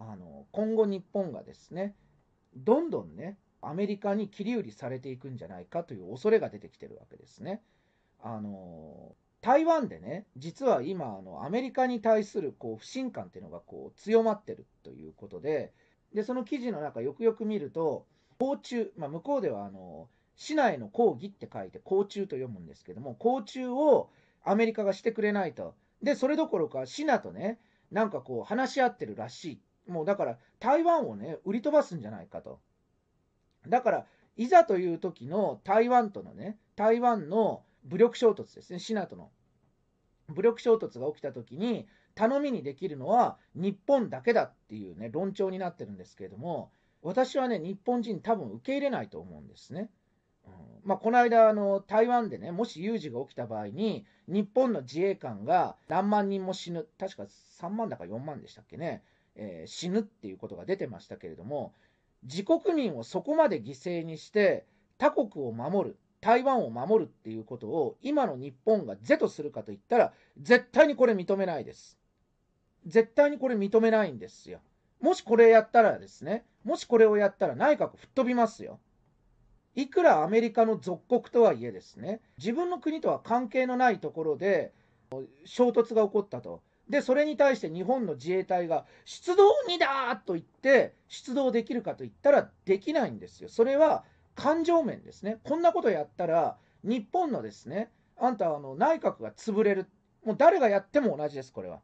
あの今後日本がですねどんどんねアメリカに切り売りされていくんじゃないかという恐れが出てきてるわけですね。あの台湾でね実は今あのアメリカに対するこう不信感っていうのがこう強まってるということででその記事の中よくよく見ると訪中、まあ、向こうではあの市内の抗議って書いて公中と読むんですけども公中をアメリカがしてくれないとでそれどころかシナとねなんかこう話し合ってるらしいもうだから台湾をね、売り飛ばすんじゃないかと。だから、いざという時の台湾とのね、台湾の武力衝突ですね、シナとの。武力衝突が起きた時に、頼みにできるのは日本だけだっていうね、論調になってるんですけれども、私はね、日本人多分受け入れないと思うんですね。うんまあ、この間あの、台湾でね、もし有事が起きた場合に、日本の自衛官が何万人も死ぬ、確か3万だか4万でしたっけね、えー、死ぬっていうことが出てましたけれども自国民をそこまで犠牲にして他国を守る台湾を守るっていうことを今の日本が是とするかといったら絶対にこれ認めないです絶対にこれ認めないんですよもしこれやったらですねもしこれをやったら内閣吹っ飛びますよいくらアメリカの属国とはいえですね自分の国とは関係のないところで衝突が起こったとで、それに対して日本の自衛隊が出動にだーと言って、出動できるかといったらできないんですよ。それは感情面ですね。こんなことやったら、日本のですね、あんたあの内閣が潰れる。もう誰がやっても同じです、これは。